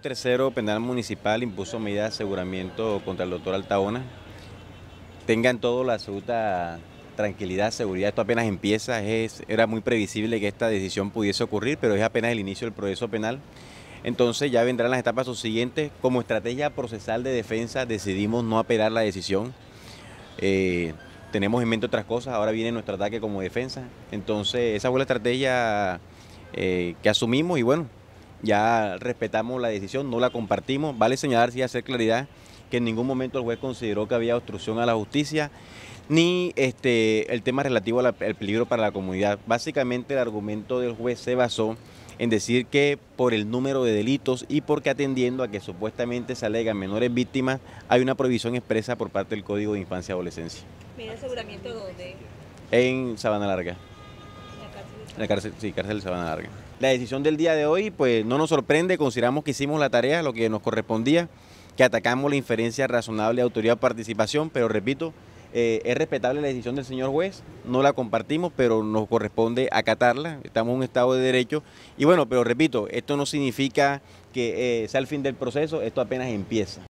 tercero penal municipal impuso medidas de aseguramiento contra el doctor Altaona. Tengan todo la absoluta tranquilidad, seguridad, esto apenas empieza, es, era muy previsible que esta decisión pudiese ocurrir, pero es apenas el inicio del proceso penal. Entonces ya vendrán las etapas subsiguientes. Como estrategia procesal de defensa decidimos no apelar la decisión. Eh, tenemos en mente otras cosas, ahora viene nuestro ataque como defensa. Entonces esa fue la estrategia eh, que asumimos y bueno, ya respetamos la decisión, no la compartimos. Vale señalar, sí, hacer claridad, que en ningún momento el juez consideró que había obstrucción a la justicia, ni este, el tema relativo al peligro para la comunidad. Básicamente el argumento del juez se basó en decir que por el número de delitos y porque atendiendo a que supuestamente se alegan menores víctimas, hay una prohibición expresa por parte del Código de Infancia y Adolescencia. ¿Mira aseguramiento dónde? En Sabana Larga. La cárcel, sí, cárcel La decisión del día de hoy, pues no nos sorprende, consideramos que hicimos la tarea, lo que nos correspondía, que atacamos la inferencia razonable de autoridad participación, pero repito, eh, es respetable la decisión del señor juez, no la compartimos, pero nos corresponde acatarla, estamos en un estado de derecho. Y bueno, pero repito, esto no significa que eh, sea el fin del proceso, esto apenas empieza.